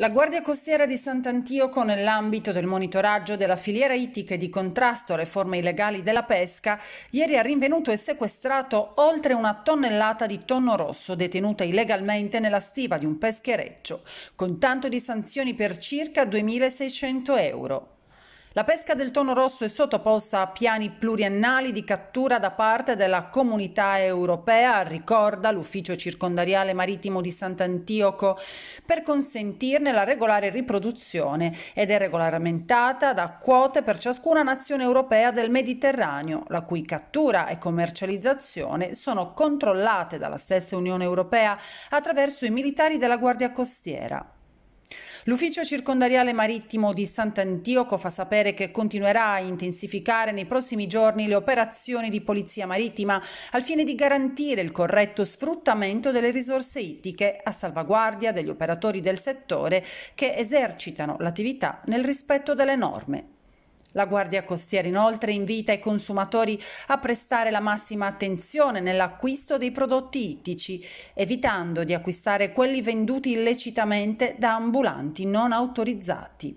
La Guardia Costiera di Sant'Antioco, nell'ambito del monitoraggio della filiera ittica e di contrasto alle forme illegali della pesca, ieri ha rinvenuto e sequestrato oltre una tonnellata di tonno rosso detenuta illegalmente nella stiva di un peschereccio, con tanto di sanzioni per circa 2.600 euro. La pesca del tono rosso è sottoposta a piani pluriennali di cattura da parte della comunità europea, ricorda l'ufficio circondariale marittimo di Sant'Antioco, per consentirne la regolare riproduzione ed è regolamentata da quote per ciascuna nazione europea del Mediterraneo, la cui cattura e commercializzazione sono controllate dalla stessa Unione Europea attraverso i militari della Guardia Costiera. L'ufficio circondariale marittimo di Sant'Antioco fa sapere che continuerà a intensificare nei prossimi giorni le operazioni di polizia marittima al fine di garantire il corretto sfruttamento delle risorse ittiche a salvaguardia degli operatori del settore che esercitano l'attività nel rispetto delle norme. La Guardia Costiera inoltre invita i consumatori a prestare la massima attenzione nell'acquisto dei prodotti ittici, evitando di acquistare quelli venduti illecitamente da ambulanti non autorizzati.